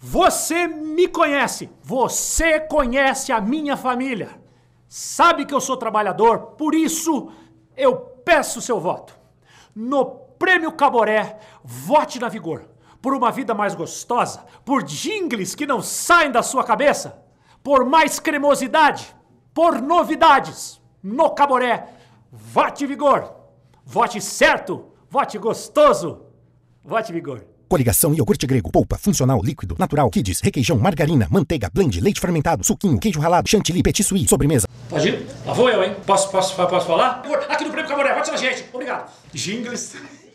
Você me conhece, você conhece a minha família. Sabe que eu sou trabalhador, por isso eu peço seu voto. No Prêmio Caboré, vote na Vigor. Por uma vida mais gostosa, por jingles que não saem da sua cabeça, por mais cremosidade, por novidades. No Caboré, vote Vigor. Vote certo, vote gostoso, vote Vigor coligação, iogurte grego, polpa, funcional, líquido, natural, kids, requeijão, margarina, manteiga, blend, leite fermentado, suquinho, queijo ralado, chantilly, petit suíte, sobremesa. Tá giro? Lá tá, vou eu, hein? Posso, posso, posso falar? Aqui no Prêmio Camaré, pode ser a gente. Obrigado. Jingles.